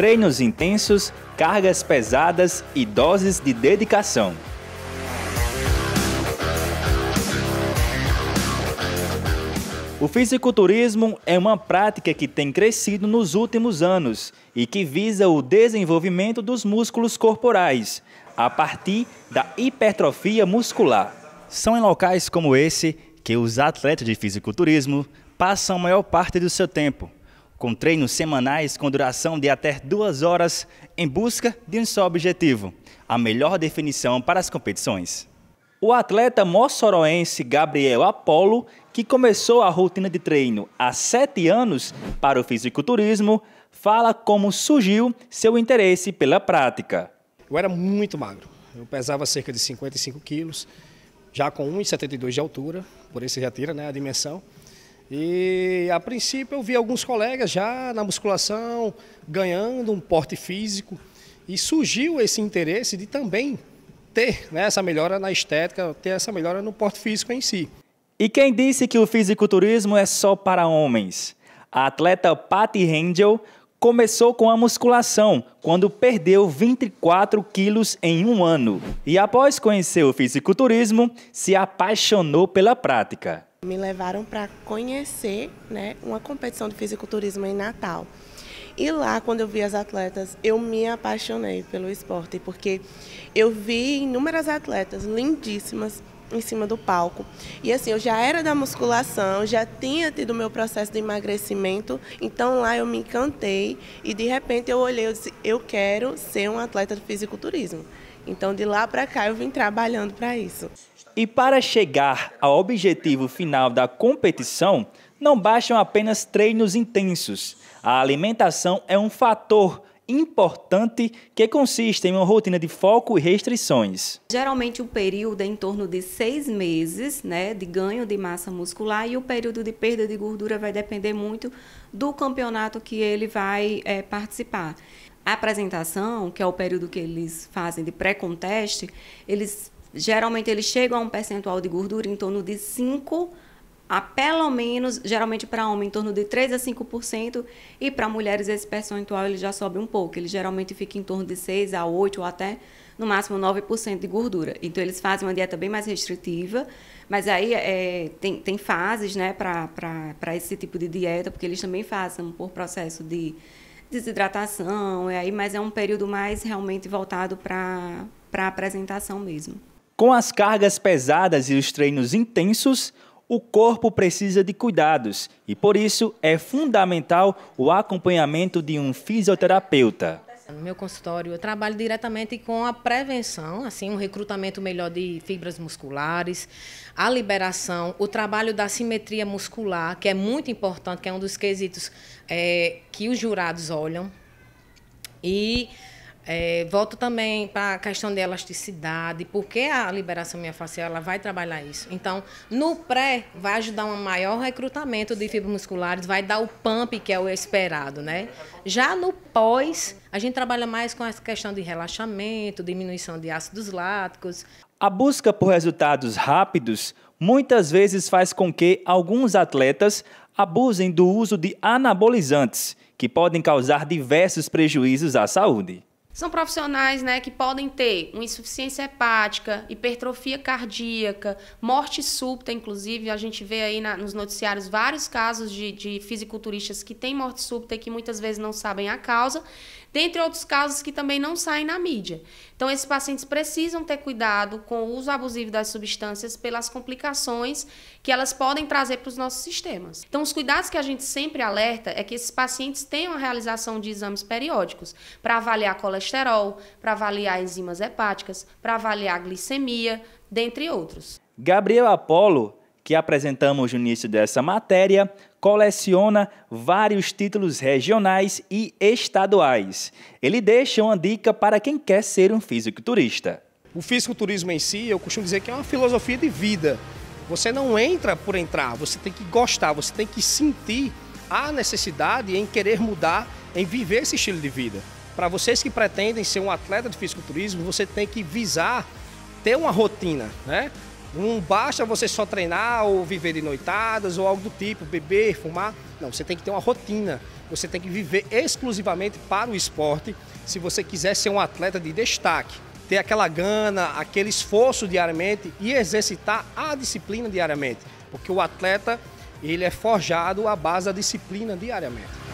treinos intensos, cargas pesadas e doses de dedicação. O fisiculturismo é uma prática que tem crescido nos últimos anos e que visa o desenvolvimento dos músculos corporais a partir da hipertrofia muscular. São em locais como esse que os atletas de fisiculturismo passam a maior parte do seu tempo, com treinos semanais com duração de até duas horas em busca de um só objetivo, a melhor definição para as competições. O atleta moçoroense Gabriel Apolo, que começou a rotina de treino há sete anos para o fisiculturismo, fala como surgiu seu interesse pela prática. Eu era muito magro, eu pesava cerca de 55 quilos, já com 1,72 de altura, por isso já tira né, a dimensão. E a princípio eu vi alguns colegas já na musculação ganhando um porte físico e surgiu esse interesse de também ter né, essa melhora na estética, ter essa melhora no porte físico em si. E quem disse que o fisiculturismo é só para homens? A atleta Patty Handel começou com a musculação quando perdeu 24 quilos em um ano. E após conhecer o fisiculturismo, se apaixonou pela prática. Me levaram para conhecer né, uma competição de fisiculturismo em Natal. E lá, quando eu vi as atletas, eu me apaixonei pelo esporte, porque eu vi inúmeras atletas lindíssimas em cima do palco. E assim, eu já era da musculação, já tinha tido meu processo de emagrecimento, então lá eu me encantei e de repente eu olhei e disse: eu quero ser um atleta de fisiculturismo. Então, de lá para cá, eu vim trabalhando para isso. E para chegar ao objetivo final da competição, não bastam apenas treinos intensos. A alimentação é um fator importante que consiste em uma rotina de foco e restrições. Geralmente o período é em torno de seis meses né, de ganho de massa muscular e o período de perda de gordura vai depender muito do campeonato que ele vai é, participar a apresentação, que é o período que eles fazem de pré-conteste, eles geralmente eles chegam a um percentual de gordura em torno de 5 a pelo menos, geralmente para homem em torno de 3 a 5% e para mulheres esse percentual ele já sobe um pouco, ele geralmente fica em torno de 6 a 8 ou até no máximo 9% de gordura. Então eles fazem uma dieta bem mais restritiva, mas aí é, tem, tem fases né, para esse tipo de dieta, porque eles também fazem por processo de desidratação, é aí, mas é um período mais realmente voltado para a apresentação mesmo. Com as cargas pesadas e os treinos intensos, o corpo precisa de cuidados e por isso é fundamental o acompanhamento de um fisioterapeuta meu consultório, eu trabalho diretamente com a prevenção, assim, um recrutamento melhor de fibras musculares, a liberação, o trabalho da simetria muscular, que é muito importante, que é um dos quesitos é, que os jurados olham. E é, volto também para a questão de elasticidade, porque a liberação miofascial ela vai trabalhar isso. Então, no pré, vai ajudar um maior recrutamento de fibras musculares, vai dar o pump que é o esperado, né? Já no pós, a gente trabalha mais com essa questão de relaxamento, diminuição de ácidos láticos. A busca por resultados rápidos muitas vezes faz com que alguns atletas abusem do uso de anabolizantes, que podem causar diversos prejuízos à saúde. São profissionais né, que podem ter uma insuficiência hepática, hipertrofia cardíaca, morte súbita, inclusive. A gente vê aí na, nos noticiários vários casos de, de fisiculturistas que têm morte súbita e que muitas vezes não sabem a causa, dentre outros casos que também não saem na mídia. Então, esses pacientes precisam ter cuidado com o uso abusivo das substâncias pelas complicações que elas podem trazer para os nossos sistemas. Então, os cuidados que a gente sempre alerta é que esses pacientes tenham a realização de exames periódicos para avaliar colesterol, para avaliar enzimas hepáticas, para avaliar glicemia, dentre outros. Gabriel Apolo que apresentamos no início dessa matéria, coleciona vários títulos regionais e estaduais. Ele deixa uma dica para quem quer ser um fisiculturista. O fisiculturismo em si, eu costumo dizer que é uma filosofia de vida. Você não entra por entrar, você tem que gostar, você tem que sentir a necessidade em querer mudar, em viver esse estilo de vida. Para vocês que pretendem ser um atleta de fisiculturismo, você tem que visar ter uma rotina, né? Não basta você só treinar ou viver de noitadas ou algo do tipo, beber, fumar. Não, você tem que ter uma rotina. Você tem que viver exclusivamente para o esporte se você quiser ser um atleta de destaque. Ter aquela gana, aquele esforço diariamente e exercitar a disciplina diariamente. Porque o atleta, ele é forjado à base da disciplina diariamente.